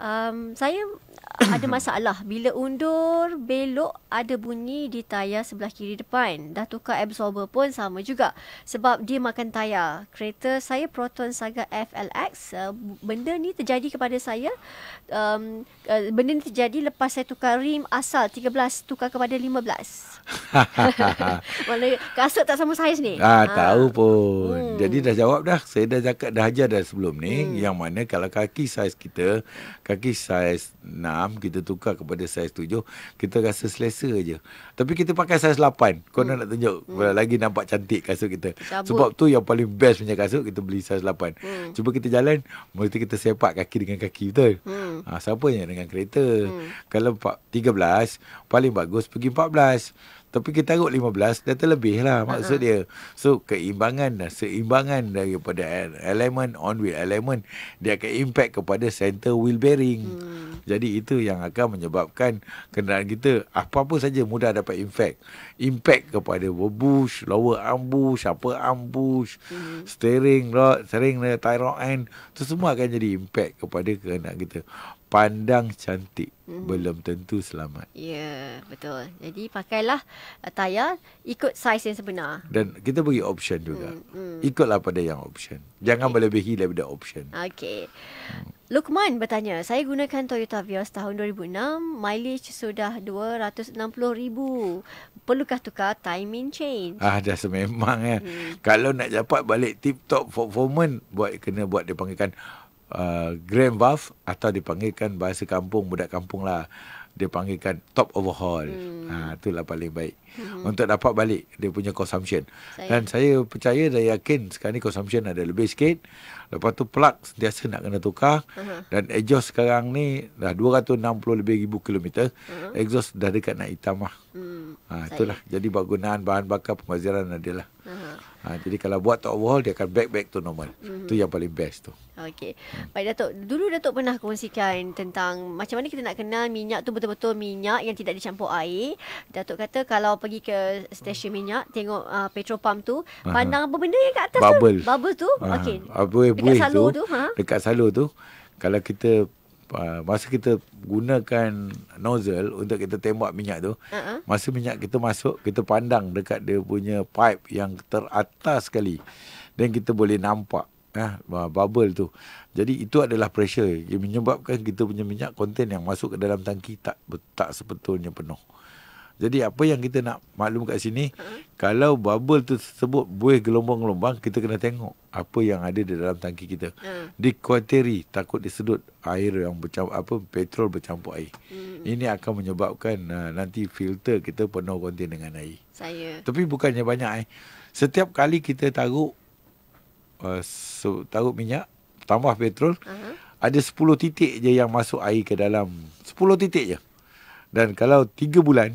um, saya eh, ada masalah bila undur belok ada bunyi di tayar sebelah kiri depan dah tukar absorber pun sama juga sebab dia makan tayar kereta saya Proton Saga FLX uh, eh, benda ni terjadi kepada saya um, uh, benda ni terjadi lepas saya tukar rim asal 13 tukar kepada 15 kasut tak sama saiz ni ah, ha. tahu pun hmm. jadi dah jawab dah saya dah cakap dah ajar dah sebelum ni hmm. yang mana kalau kaki saiz kita kaki saiz 6 kita tukar kepada saiz 7 kita rasa selesa je tapi kita pakai saiz 8 kau hmm. nak tunjuk hmm. lagi nampak cantik kasut kita Cabut. sebab tu yang paling best punya kasut kita beli saiz 8 hmm. cuba kita jalan mesti kita sepak kaki dengan kaki betul hmm. ha, siapa yang dengan kereta hmm. kalau 13 paling bagus pergi 14 tapi kita taruh 15 Dah terlebih lah ha, ha. Maksud dia So keimbangan lah, Seimbangan daripada Elemen on wheel Elemen Dia akan impact kepada Center wheel bearing hmm. Jadi itu yang akan menyebabkan Kenderaan kita Apa-apa saja Mudah dapat impact Impact kepada Bush Lower arm bush Upper arm bush hmm. Steering rod Steering tie rod end Itu semua akan jadi impact Kepada kenderaan kita pandang cantik mm-hmm. belum tentu selamat. Ya, yeah, betul. Jadi pakailah uh, tayar ikut saiz yang sebenar. Dan kita bagi option juga. Mm-hmm. Ikutlah pada yang option. Jangan okay. melebihi daripada option. Okey. Hmm. Lukman bertanya, saya gunakan Toyota Vios tahun 2006, mileage sudah 260,000. Perlukah tukar timing change? Ah, dah sememang ya. Mm. Kalau nak dapat balik tip top performance, buat kena buat dipanggilkan. Uh, grand buff atau dipanggilkan bahasa kampung budak kampung lah dia panggilkan top overhaul. Hmm. Ha itulah paling baik. Hmm. Untuk dapat balik dia punya consumption. Saya. Dan saya percaya dan yakin sekarang ni consumption ada lebih sikit. Lepas tu plug sentiasa nak kena tukar uh-huh. dan exhaust sekarang ni dah 260 lebih ribu kilometer. Uh-huh. Exhaust dah dekat nak hitam lah. Hmm. Ha itulah. Saya. Jadi bagunan bahan bakar pemaziran adalah. Uh-huh. Ha, jadi kalau buat top wall dia akan back back to normal. Mm-hmm. Tu yang paling best tu. Okey. Baik Datuk, dulu Datuk pernah kongsikan tentang macam mana kita nak kenal minyak tu betul-betul minyak yang tidak dicampur air. Datuk kata kalau pergi ke stesen minyak, tengok uh, ah, petrol pump tu, pandang apa benda yang kat atas bubble. tu? Bubble tu. Okey. Apa buih tu? Dekat salur tu, ha? Dekat salur tu. Kalau kita Ah, masa kita gunakan nozzle untuk kita tembak minyak tu uh-huh. masa minyak kita masuk kita pandang dekat dia punya pipe yang teratas sekali dan kita boleh nampak eh bubble tu jadi itu adalah pressure yang menyebabkan kita punya minyak konten yang masuk ke dalam tangki tak tak sebetulnya penuh jadi apa yang kita nak maklum kat sini, uh kalau bubble tu tersebut buih gelombang-gelombang, kita kena tengok apa yang ada di dalam tangki kita. Uh-huh. Dikuateri, takut disedut air yang bercampur, apa, petrol bercampur air. uh Ini akan menyebabkan uh, nanti filter kita penuh konten dengan air. Saya. Tapi bukannya banyak air. Eh. Setiap kali kita taruh, uh, so, taruh minyak, tambah petrol, uh ada 10 titik je yang masuk air ke dalam. 10 titik je. Dan kalau 3 bulan,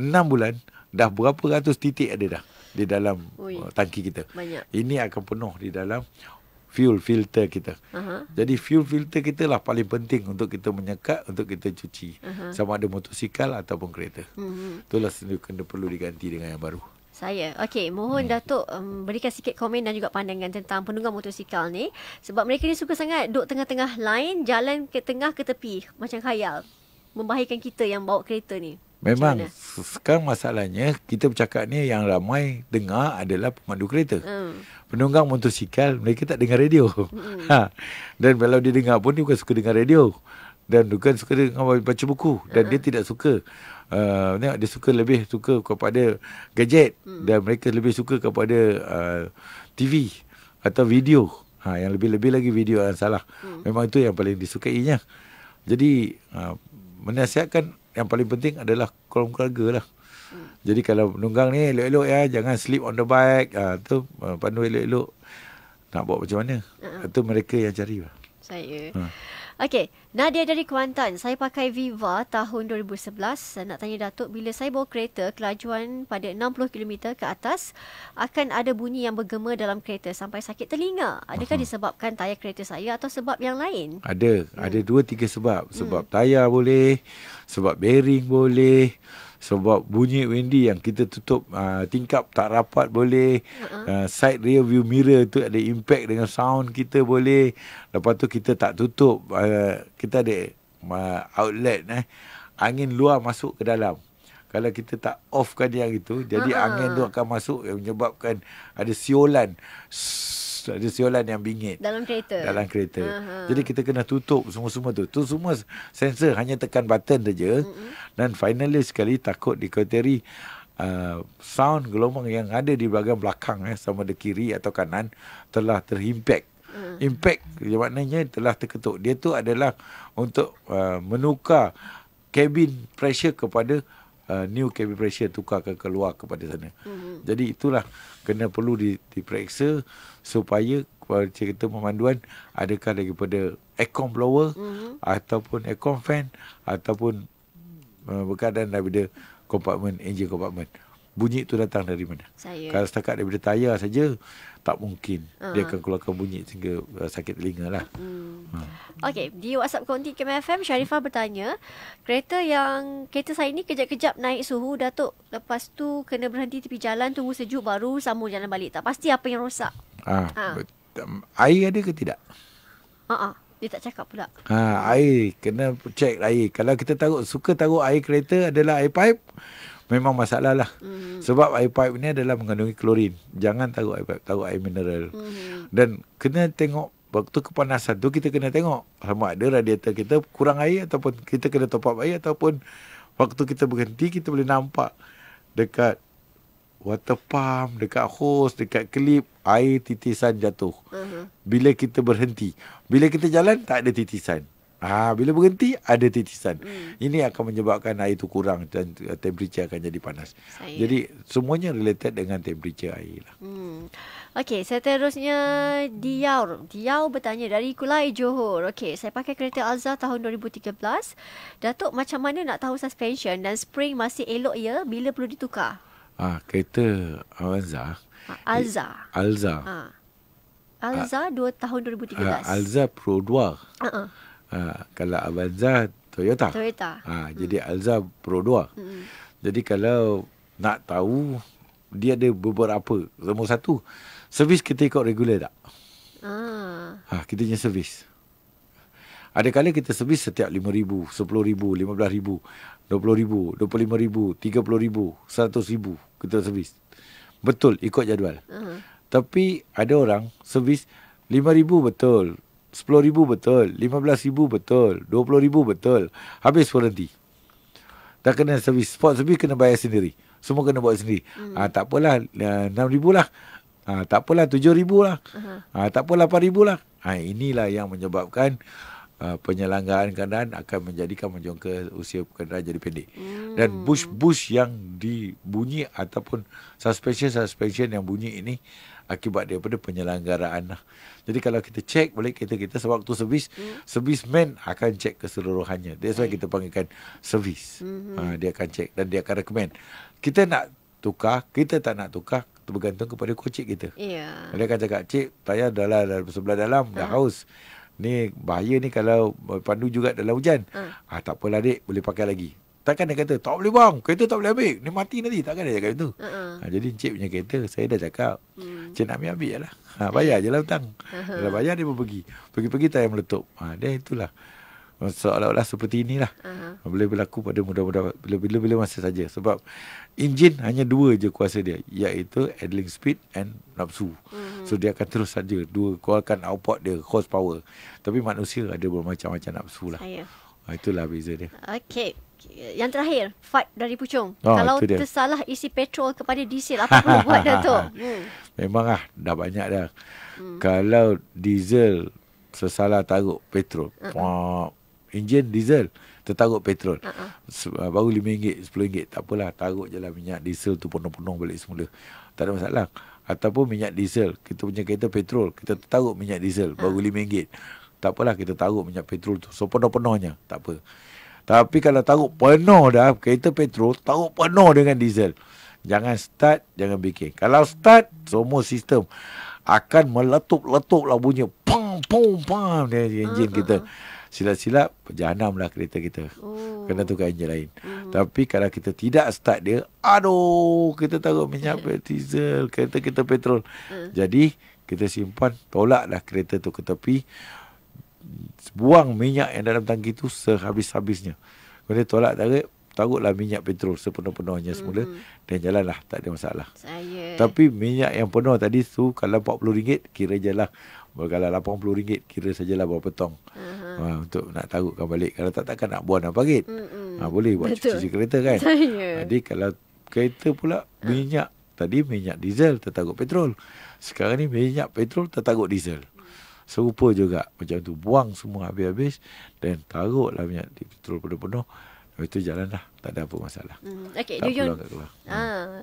Enam bulan dah berapa ratus titik ada dah di dalam Ui, uh, tangki kita. Banyak. Ini akan penuh di dalam fuel filter kita. Uh-huh. Jadi fuel filter kita lah paling penting untuk kita menyekat, untuk kita cuci. Uh-huh. Sama ada motosikal ataupun kereta. Uh-huh. Itulah sendiri kena perlu diganti dengan yang baru. Saya. Okey, mohon hmm. Datuk um, berikan sikit komen dan juga pandangan tentang penunggang motosikal ni. Sebab mereka ni suka sangat duduk tengah-tengah line, jalan ke tengah ke tepi. Macam khayal. Membahayakan kita yang bawa kereta ni. Memang Cuma? sekarang masalahnya kita bercakap ni yang ramai dengar adalah pemandu kereta. Hmm. Penunggang motosikal mereka tak dengar radio. Hmm. Ha. Dan kalau dia dengar pun dia bukan suka dengar radio. Dan bukan suka dengar baca buku. Dan hmm. dia tidak suka. Uh, dia suka lebih suka kepada gadget. Hmm. Dan mereka lebih suka kepada uh, TV atau video. Ha, yang lebih-lebih lagi video yang salah. Hmm. Memang itu yang paling disukainya. Jadi uh, menasihatkan yang paling penting adalah kolom keluarga lah. Hmm. Jadi kalau menunggang ni elok-elok ya, jangan sleep on the bike. Ah ha, tu ah, pandu elok-elok. Nak buat macam mana? Uh-huh. Itu mereka yang cari lah. Saya. Ha. Okey, Nadia dari Kuantan. Saya pakai Viva tahun 2011. Nak tanya Datuk, bila saya bawa kereta, kelajuan pada 60km ke atas, akan ada bunyi yang bergema dalam kereta sampai sakit telinga. Adakah uh-huh. disebabkan tayar kereta saya atau sebab yang lain? Ada. Hmm. Ada dua, tiga sebab. Sebab hmm. tayar boleh, sebab bearing boleh sebab bunyi Wendy yang kita tutup uh, tingkap tak rapat boleh uh-huh. uh, side rear view mirror tu ada impact dengan sound kita boleh lepas tu kita tak tutup uh, kita ada uh, outlet eh angin luar masuk ke dalam kalau kita tak offkan yang itu jadi uh-huh. angin tu akan masuk yang menyebabkan ada siolan ada siolan yang bingit dalam kereta dalam kereta uh-huh. jadi kita kena tutup semua-semua tu tu semua sensor hanya tekan button saja uh-huh. dan finally sekali takut dikateri Uh, sound gelombang yang ada di bahagian belakang eh, sama ada kiri atau kanan telah terimpact. Hmm. Impact yang maknanya telah terketuk. Dia tu adalah untuk uh, menukar cabin pressure kepada uh, new cabin pressure ke keluar kepada sana. Mm-hmm. Jadi itulah kena perlu di, diperiksa supaya kepada kereta pemanduan adakah daripada aircon blower mm-hmm. ataupun aircon fan ataupun uh, berkaitan daripada compartment, engine compartment bunyi itu datang dari mana? Saya. Kalau setakat daripada tayar saja, tak mungkin. Uh-huh. Dia akan keluarkan bunyi sehingga uh, sakit telinga lah. Hmm. Uh. Okey, di WhatsApp konti KMFM, Sharifah hmm. bertanya, kereta yang kereta saya ni kejap-kejap naik suhu, Datuk lepas tu kena berhenti tepi jalan, tunggu sejuk baru sambung jalan balik. Tak pasti apa yang rosak. uh, uh. Air ada ke tidak? Uh-uh. Dia tak cakap pula. Ha, air. Kena check air. Kalau kita taruh, suka taruh air kereta adalah air pipe, memang masalah lah. Mm-hmm. Sebab air pipe ni adalah mengandungi klorin. Jangan taruh air pipe. Taruh air mineral. Mm-hmm. Dan kena tengok Waktu kepanasan tu kita kena tengok sama ada radiator kita kurang air ataupun kita kena top up air ataupun waktu kita berhenti kita boleh nampak dekat water pump dekat hose dekat klip air titisan jatuh uh-huh. bila kita berhenti bila kita jalan tak ada titisan ha bila berhenti ada titisan hmm. ini akan menyebabkan air itu kurang dan eh, temperature akan jadi panas saya. jadi semuanya related dengan temperature air lah hmm. okey seterusnya diau diau bertanya dari Kulai Johor okey saya pakai kereta Alza tahun 2013 datuk macam mana nak tahu suspension dan spring masih elok ya bila perlu ditukar Ah, kereta Alza. Ah, Alza. Alza. Ha. Ah. Alza dua 2 tahun 2013. Ah, Alza Pro 2. Uh-uh. Ah, kalau Alza Toyota. Toyota. Ah, hmm. jadi Alza Pro 2. Hmm. Jadi kalau nak tahu dia ada beberapa. Nombor satu, servis kita ikut regular tak? Ah. Ah, kita punya servis. Ada kali kita servis setiap RM5,000, RM10,000, RM15,000, RM20,000, RM25,000, RM30,000, RM100,000 kita servis. Betul ikut jadual. Uh-huh. Tapi ada orang servis RM5,000 betul, RM10,000 betul, RM15,000 betul, RM20,000 betul. Habis berhenti. Tak kena servis. Spot servis kena bayar sendiri. Semua kena buat sendiri. Hmm. Ah, tak apalah, eh, RM6,000 lah. Ah, tak apalah, RM7,000 lah. Uh-huh. Ah, tak apalah, RM8,000 lah. Ah, inilah yang menyebabkan Uh, penyelenggaraan keadaan akan menjadikan menjongka usia keadaan jadi pendek. Hmm. Dan bus-bus yang dibunyi ataupun suspension-suspension yang bunyi ini akibat daripada penyelenggaraan. Lah. Jadi kalau kita cek balik kita kita sewaktu servis, hmm. servisman akan cek keseluruhannya. That's why kita panggilkan servis. Hmm. Ha, dia akan cek dan dia akan recommend. Kita nak tukar, kita tak nak tukar, bergantung kepada kocik kita. Yeah. Dia akan cakap, cik, tayar dah lah, dah sebelah dalam, dah ha. haus ni bahaya ni kalau pandu juga dalam hujan. Ha. Ah tak apalah dik, boleh pakai lagi. Takkan dia kata tak boleh bang, kereta tak boleh ambil. Ni mati nanti. Takkan dia cakap tu. Uh-uh. Ha, ha. Ah, jadi encik punya kereta saya dah cakap. Hmm. Cik nak ambil ambil lah. Ha, bayar je lah hutang. Uh-huh. Kalau bayar dia pun pergi. Pergi-pergi tak yang meletup. Ha, dia itulah seolah-olah seperti inilah uh-huh. boleh berlaku pada mudah-mudah bila-bila masa saja sebab enjin hanya dua je kuasa dia iaitu idling speed and nafsu uh-huh. so dia akan terus saja dua keluarkan output dia horse power. tapi manusia ada bermacam-macam nafsu lah Saya. Ah, itulah beza dia okey yang terakhir fight dari Puchong. oh, kalau tersalah isi petrol kepada diesel apa perlu buat Dato hmm. memang ah dah banyak dah hmm. kalau diesel Sesalah taruh petrol uh-huh. Enjin diesel Tertaruk petrol uh-uh. Baru RM5, RM10 Tak apalah Taruk je lah minyak diesel tu Penuh-penuh balik semula Tak ada masalah Ataupun minyak diesel Kita punya kereta petrol Kita taruk minyak diesel ha. Baru RM5 uh-huh. Tak apalah kita taruk minyak petrol tu So penuh-penuhnya Tak apa Tapi kalau taruk penuh dah Kereta petrol Taruk penuh dengan diesel Jangan start Jangan bikin Kalau start Semua sistem Akan meletup-letup lah bunyi Pum-pum-pum Dia enjin uh-huh. kita ha, silap-silap jahanamlah kereta kita. Oh. Kena tukar enjin lain. Mm. Tapi kalau kita tidak start dia, aduh, kita taruh minyak yeah. diesel, kereta kita petrol. Uh. Jadi kita simpan tolaklah kereta tu ke tepi. Buang minyak yang dalam tangki tu sehabis-habisnya. Kemudian tolak tarik Taruhlah minyak petrol sepenuh-penuhnya semula mm Dan jalanlah Tak ada masalah Saya Tapi minyak yang penuh tadi tu Kalau RM40 Kira je lah kalau RM80 kira sajalah berapa tong. Uh-huh. Ha, untuk nak tarutkan balik. Kalau tak takkan nak buang nak parit. Ha, boleh buat Betul. cuci kereta kan. Ya. Ah, jadi kalau kereta pula ah. minyak. Uh. Tadi minyak diesel tertarut petrol. Sekarang ni minyak petrol tertarut diesel. Serupa juga macam tu. Buang semua habis-habis. Dan taruklah minyak petrol penuh-penuh. Lepas tu jalanlah tak ada apa masalah. Hmm. Okay, tak Tak keluar. Ah.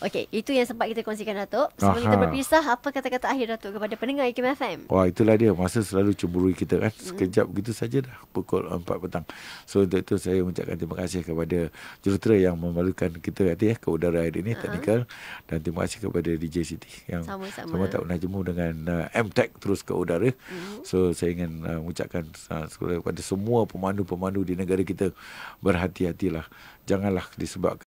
Okay, itu yang sempat kita kongsikan Datuk. Sebelum Aha. kita berpisah, apa kata-kata akhir Datuk kepada pendengar IKM FM? Wah, itulah dia. Masa selalu cemburu kita kan. Hmm. Sekejap hmm. begitu saja dah. Pukul 4 petang. So, untuk itu saya mengucapkan terima kasih kepada jurutera yang memalukan kita kata ya, eh, ke udara air ini, uh-huh. Dan terima kasih kepada DJ Siti. Yang Sama-sama. Sama tak pernah jemur dengan uh, m e terus ke udara. Hmm. So, saya ingin uh, mengucapkan uh, kepada semua pemandu-pemandu di negara kita. Berhati-hatilah. Janganlah disebabkan.